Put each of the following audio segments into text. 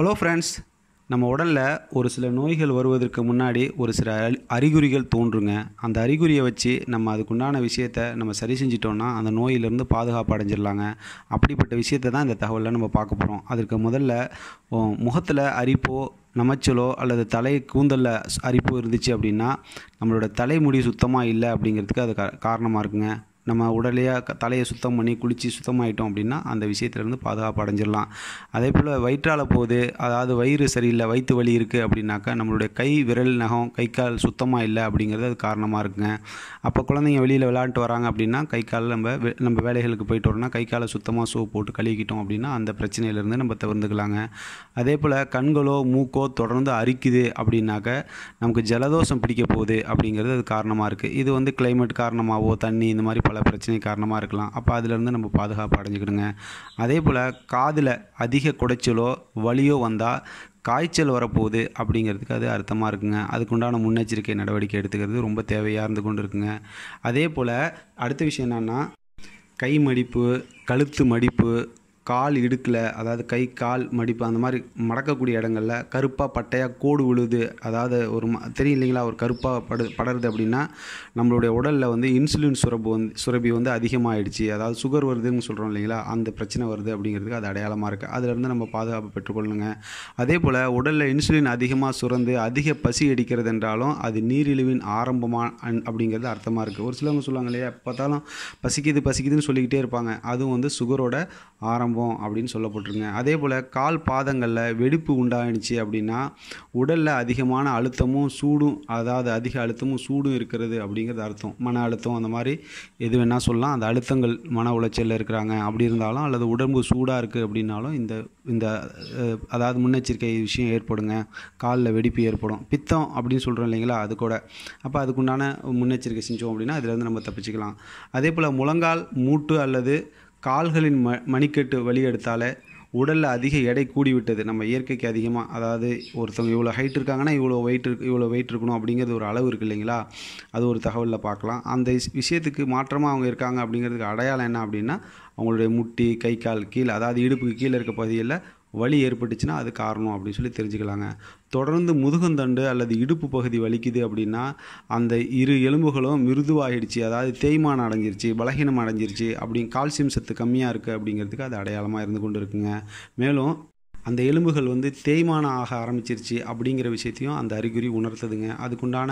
hello friends நம்ம உடலில் ஒரு சில நோய்கள் வருவதற்கு முன்னாடி ஒரு சில அறிகுறிகள் தோன்றுங்க அந்த அறிகுறியை வச்சு நம்ம அதுக்குண்டான விஷயத்தை நம்ம சரி செஞ்சிட்டோம்னா அந்த நோயிலிருந்து பாதுகாப்பு அடைஞ்சிடலாங்க அப்படிப்பட்ட விஷயத்தை தான் இந்த தகவலில் நம்ம பார்க்க போகிறோம் அதற்கு முதல்ல முகத்தில் அரிப்போ நமைச்சலோ அல்லது தலை கூந்தலில் அரிப்போ இருந்துச்சு அப்படின்னா நம்மளோட தலைமுடி சுத்தமாக இல்லை அப்படிங்கிறதுக்கு அது காரணமாக இருக்குங்க நம்ம உடலையாக தலையை சுத்தம் பண்ணி குளித்து ஆகிட்டோம் அப்படின்னா அந்த விஷயத்துலேருந்து பாதுகாப்பு அடைஞ்சிடலாம் அதே போல் வயிற்றால் போகுது அதாவது வயிறு சரியில்லை வயிற்று வலி இருக்குது அப்படின்னாக்கா நம்மளுடைய கை விரல் நகம் கை கால் சுத்தமாக இல்லை அப்படிங்கிறது அது காரணமாக இருக்குங்க அப்போ குழந்தைங்க வெளியில் விளாண்டு வராங்க அப்படின்னா கை கால் நம்ம நம்ம வேலைகளுக்கு போயிட்டு வரோம்னா கை காலை சுத்தமாக சோப் போட்டு கழுவிக்கிட்டோம் அப்படின்னா அந்த பிரச்சனையிலேருந்து நம்ம தவிர்ந்துக்கலாங்க அதே போல் கண்களோ மூக்கோ தொடர்ந்து அரிக்குது அப்படின்னாக்க நமக்கு ஜலதோஷம் பிடிக்க போகுது அப்படிங்கிறது அது காரணமாக இருக்குது இது வந்து கிளைமேட் காரணமாகவோ தண்ணி இந்த மாதிரி பல பல பிரச்சனை காரணமாக இருக்கலாம் அப்போ அதிலேருந்து நம்ம பாதுகாப்பு அடைஞ்சிக்கணுங்க அதே போல் காதில் அதிக குடைச்சலோ வலியோ வந்தால் காய்ச்சல் வரப்போகுது அப்படிங்கிறதுக்கு அது அர்த்தமாக இருக்குங்க அதுக்குண்டான முன்னெச்சரிக்கை நடவடிக்கை எடுத்துக்கிறது ரொம்ப தேவையாக இருந்து கொண்டு இருக்குங்க அதே போல் அடுத்த விஷயம் என்னென்னா கை மடிப்பு கழுத்து மடிப்பு கால் இடுக்கில் அதாவது கை கால் மடிப்பு அந்த மாதிரி மடக்கக்கூடிய இடங்களில் கருப்பாக பட்டையாக கோடு விழுது அதாவது ஒரு தெரியும் இல்லைங்களா ஒரு கருப்பாக படு படருது அப்படின்னா நம்மளுடைய உடலில் வந்து இன்சுலின் சுரப்பு வந்து சுரப்பி வந்து அதிகமாகிடுச்சு அதாவது சுகர் வருதுன்னு சொல்கிறோம் இல்லைங்களா அந்த பிரச்சனை வருது அப்படிங்கிறதுக்கு அது அடையாளமாக இருக்குது அதிலிருந்து நம்ம பாதுகாப்பு பெற்றுக்கொள்ளுங்க அதே போல் உடலில் இன்சுலின் அதிகமாக சுரந்து அதிக பசி அடிக்கிறது என்றாலும் அது நீரிழிவின் ஆரம்பமாக அப்படிங்கிறது அர்த்தமாக இருக்குது ஒரு சிலவங்க சொல்லுவாங்க இல்லையா பார்த்தாலும் பசிக்குது பசிக்குதுன்னு சொல்லிக்கிட்டே இருப்பாங்க அதுவும் வந்து சுகரோட ஆரம்பம் ஆரம்பம் அப்படின்னு சொல்லப்பட்டிருங்க அதே போல் கால் பாதங்களில் வெடிப்பு உண்டாயிடுச்சு அப்படின்னா உடலில் அதிகமான அழுத்தமும் சூடும் அதாவது அதிக அழுத்தமும் சூடும் இருக்கிறது அப்படிங்கிறது அர்த்தம் மன அழுத்தம் அந்த மாதிரி எது வேணால் சொல்லலாம் அந்த அழுத்தங்கள் மன உளைச்சலில் இருக்கிறாங்க அப்படி இருந்தாலும் அல்லது உடம்பு சூடாக இருக்குது அப்படின்னாலும் இந்த இந்த அதாவது முன்னெச்சரிக்கை விஷயம் ஏற்படுங்க காலில் வெடிப்பு ஏற்படும் பித்தம் அப்படின்னு சொல்கிறோம் இல்லைங்களா அது கூட அப்போ அதுக்குண்டான முன்னெச்சரிக்கை செஞ்சோம் அப்படின்னா அதிலேருந்து நம்ம தப்பிச்சுக்கலாம் அதே போல் முழங்கால் மூட்டு அல்லது கால்களின் ம மணிக்கட்டு எடுத்தால் உடலில் அதிக எடை கூடிவிட்டது நம்ம இயற்கைக்கு அதிகமாக அதாவது ஒருத்தவங்க இவ்வளோ ஹைட் இருக்காங்கன்னா இவ்வளோ வெயிட் இருக்கு இவ்வளோ வெயிட் இருக்கணும் அப்படிங்கிறது ஒரு அளவு இருக்குது இல்லைங்களா அது ஒரு தகவலில் பார்க்கலாம் அந்த விஷயத்துக்கு மாற்றமாக அவங்க இருக்காங்க அப்படிங்கிறதுக்கு அடையாளம் என்ன அப்படின்னா அவங்களுடைய முட்டி கை கால் கீழே அதாவது இடுப்புக்கு கீழே இருக்க பகுதியில் வலி ஏற்பட்டுச்சுன்னா அது காரணம் அப்படின்னு சொல்லி தெரிஞ்சுக்கலாங்க தொடர்ந்து முதுகந்தண்டு அல்லது இடுப்பு பகுதி வலிக்குது அப்படின்னா அந்த இரு எலும்புகளும் மிருதுவாகிடுச்சு அதாவது தேய்மானம் அடைஞ்சிருச்சு பலகீனம் அடைஞ்சிருச்சு அப்படின்னு கால்சியம் சத்து கம்மியாக இருக்குது அப்படிங்கிறதுக்கு அது அடையாளமாக இருந்து கொண்டு இருக்குங்க மேலும் அந்த எலும்புகள் வந்து தேய்மானம் ஆக ஆரம்பிச்சிருச்சு அப்படிங்கிற விஷயத்தையும் அந்த அறிகுறி உணர்த்துதுங்க அதுக்குண்டான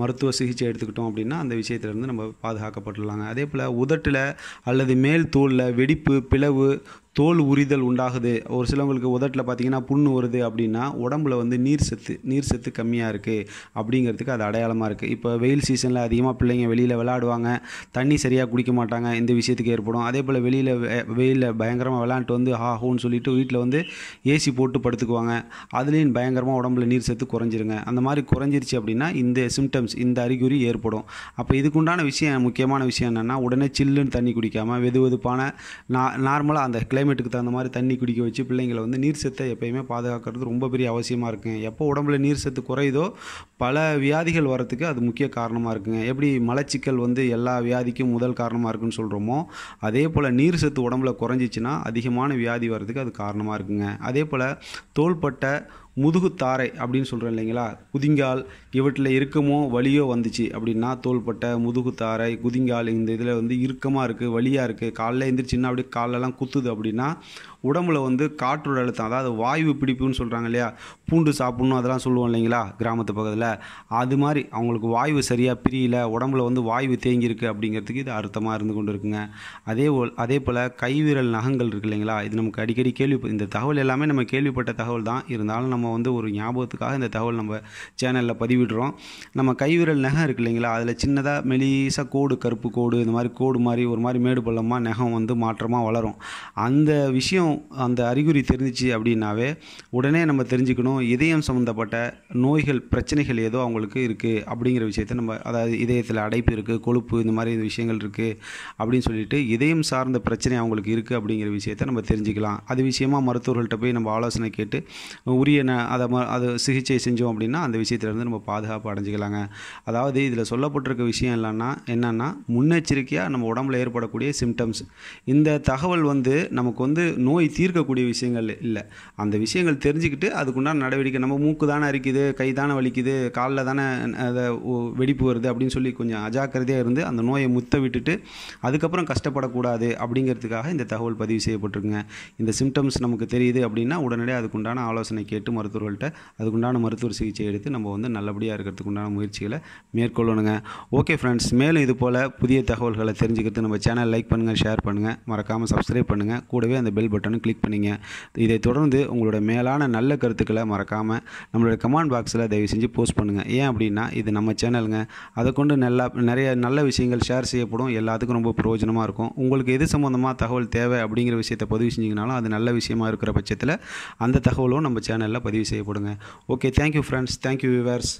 மருத்துவ சிகிச்சை எடுத்துக்கிட்டோம் அப்படின்னா அந்த விஷயத்துலேருந்து நம்ம பாதுகாக்கப்பட்டுடலாங்க அதே போல் உதட்டில் அல்லது மேல் தோளில் வெடிப்பு பிளவு தோல் உரிதல் உண்டாகுது ஒரு சிலவங்களுக்கு உதட்டில் பார்த்தீங்கன்னா புண்ணு வருது அப்படின்னா உடம்புல வந்து நீர் சத்து நீர் சத்து கம்மியாக இருக்குது அப்படிங்கிறதுக்கு அது அடையாளமாக இருக்குது இப்போ வெயில் சீசனில் அதிகமாக பிள்ளைங்க வெளியில் விளாடுவாங்க தண்ணி சரியாக குடிக்க மாட்டாங்க இந்த விஷயத்துக்கு ஏற்படும் அதே போல் வெளியில் வெயிலில் பயங்கரமாக விளாண்டுட்டு வந்து ஹா ஹோன்னு சொல்லிவிட்டு வீட்டில் வந்து ஏசி போட்டு படுத்துக்குவாங்க அதுலேயும் பயங்கரமாக உடம்புல நீர் சத்து குறைஞ்சிருங்க அந்த மாதிரி குறைஞ்சிருச்சு அப்படின்னா இந்த சிம்டம்ஸ் இந்த அறிகுறி ஏற்படும் அப்போ இதுக்குண்டான விஷயம் முக்கியமான விஷயம் என்னென்னா உடனே சில்லுன்னு தண்ணி குடிக்காமல் வெது வெதுப்பான நா நார்மலாக அந்த கிளைமேட் கிளைமேட்டுக்கு தகுந்த மாதிரி தண்ணி குடிக்க வச்சு பிள்ளைங்களை வந்து நீர் சத்தை எப்பயுமே பாதுகாக்கிறது ரொம்ப பெரிய அவசியமாக இருக்குங்க எப்போ உடம்புல நீர் சத்து குறையுதோ பல வியாதிகள் வரத்துக்கு அது முக்கிய காரணமாக இருக்குங்க எப்படி மலச்சிக்கல் வந்து எல்லா வியாதிக்கும் முதல் காரணமாக இருக்குன்னு சொல்கிறோமோ அதே போல் நீர் சத்து உடம்புல குறைஞ்சிச்சின்னா அதிகமான வியாதி வரதுக்கு அது காரணமாக இருக்குங்க அதே போல் தோள்பட்டை முதுகுத்தாரை அப்படின்னு சொல்கிறோம் இல்லைங்களா குதிங்கால் இவற்றில் இறுக்கமோ வலியோ வந்துச்சு அப்படின்னா தோள்பட்டை முதுகுத்தாரை குதிங்கால் இந்த இதில் வந்து இறுக்கமாக இருக்குது வலியாக இருக்குது காலைல எழுந்திரிச்சின்னா அப்படியே காலெல்லாம் குத்துது அப்படின்னா உடம்புல வந்து காற்றோட அழுத்தம் அதாவது வாயு பிடிப்புன்னு சொல்கிறாங்க இல்லையா பூண்டு சாப்பிட்ணும் அதெல்லாம் சொல்லுவோம் இல்லைங்களா கிராமத்து பக்கத்தில் அது மாதிரி அவங்களுக்கு வாயு சரியாக பிரியல உடம்புல வந்து வாயு தேங்கியிருக்கு அப்படிங்கிறதுக்கு இது அர்த்தமாக இருந்து கொண்டு இருக்குங்க அதே அதே போல் கைவிரல் நகங்கள் இருக்கு இல்லைங்களா இது நமக்கு அடிக்கடி கேள்வி இந்த தகவல் எல்லாமே நம்ம கேள்விப்பட்ட தகவல் தான் இருந்தாலும் நம்ம வந்து ஒரு ஞாபகத்துக்காக இந்த தகவல் நம்ம சேனலில் பதிவிடுறோம் நம்ம கைவிரல் நகம் இருக்கு இல்லைங்களா அதில் சின்னதாக மெலிசாக கோடு கருப்பு கோடு இந்த மாதிரி கோடு மாதிரி ஒரு மாதிரி மேடு பள்ளமாக நகம் வந்து மாற்றமாக வளரும் அந்த விஷயம் அந்த அறிகுறி தெரிஞ்சிச்சு அப்படின்னாவே உடனே நம்ம தெரிஞ்சுக்கணும் இதயம் சம்மந்தப்பட்ட நோய்கள் பிரச்சனைகள் ஏதோ அவங்களுக்கு இருக்குது அப்படிங்கிற விஷயத்த நம்ம அதாவது இதயத்தில் அடைப்பு இருக்குது கொழுப்பு இந்த மாதிரி விஷயங்கள் இருக்குது அப்படின்னு சொல்லிட்டு இதயம் சார்ந்த பிரச்சனை அவங்களுக்கு இருக்குது அப்படிங்கிற விஷயத்த நம்ம தெரிஞ்சுக்கலாம் அது விஷயமா மருத்துவர்கள்ட்ட போய் நம்ம ஆலோசனை கேட்டு உரிய அதை அது சிகிச்சை செஞ்சோம் அப்படின்னா அந்த விஷயத்துலேருந்து நம்ம பாதுகாப்பு அடைஞ்சிக்கலாங்க அதாவது இதில் சொல்லப்பட்டிருக்க விஷயம் இல்லைன்னா என்னென்னா முன்னெச்சரிக்கையாக நம்ம உடம்புல ஏற்படக்கூடிய சிம்டம்ஸ் இந்த தகவல் வந்து நமக்கு வந்து நோய் நோய் தீர்க்கக்கூடிய விஷயங்கள் இல்லை அந்த விஷயங்கள் தெரிஞ்சுக்கிட்டு அதுக்குண்டான நடவடிக்கை நம்ம மூக்கு தானே அரிக்குது கை தானே வலிக்குது காலில் தானே அதை வெடிப்பு வருது அப்படின்னு சொல்லி கொஞ்சம் அஜாக்கிரதையாக இருந்து அந்த நோயை முத்த விட்டுட்டு அதுக்கப்புறம் கஷ்டப்படக்கூடாது அப்படிங்கிறதுக்காக இந்த தகவல் பதிவு செய்யப்பட்டிருக்குங்க இந்த சிம்டம்ஸ் நமக்கு தெரியுது அப்படின்னா உடனடியாக அதுக்குண்டான ஆலோசனை கேட்டு மருத்துவர்கள்ட்ட அதுக்குண்டான மருத்துவ சிகிச்சை எடுத்து நம்ம வந்து நல்லபடியாக இருக்கிறதுக்குண்டான முயற்சிகளை மேற்கொள்ளணுங்க ஓகே ஃப்ரெண்ட்ஸ் மேலும் இது போல் புதிய தகவல்களை தெரிஞ்சுக்கிறது நம்ம சேனல் லைக் பண்ணுங்கள் ஷேர் பண்ணுங்கள் மறக்காமல் சப்ஸ்கிரைப் பண்ணுங்கள் கூடவே அந்த பெல் பட்டன் பட்டனும் கிளிக் பண்ணிங்க இதை தொடர்ந்து உங்களோட மேலான நல்ல கருத்துக்களை மறக்காமல் நம்மளோட கமெண்ட் பாக்ஸில் தயவு செஞ்சு போஸ்ட் பண்ணுங்கள் ஏன் அப்படின்னா இது நம்ம சேனலுங்க அதை கொண்டு நல்லா நிறைய நல்ல விஷயங்கள் ஷேர் செய்யப்படும் எல்லாத்துக்கும் ரொம்ப பிரயோஜனமாக இருக்கும் உங்களுக்கு எது சம்மந்தமாக தகவல் தேவை அப்படிங்கிற விஷயத்தை பதிவு செஞ்சிங்கனாலும் அது நல்ல விஷயமாக இருக்கிற பட்சத்தில் அந்த தகவலும் நம்ம சேனலில் பதிவு செய்யப்படுங்க okay thank you friends thank you viewers